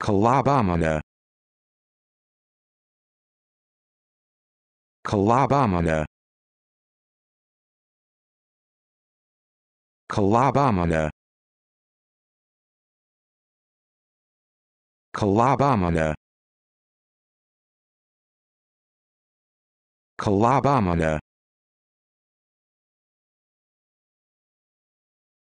Kalabamana Kalabamana Kalabamana Kalabamana Kalabamana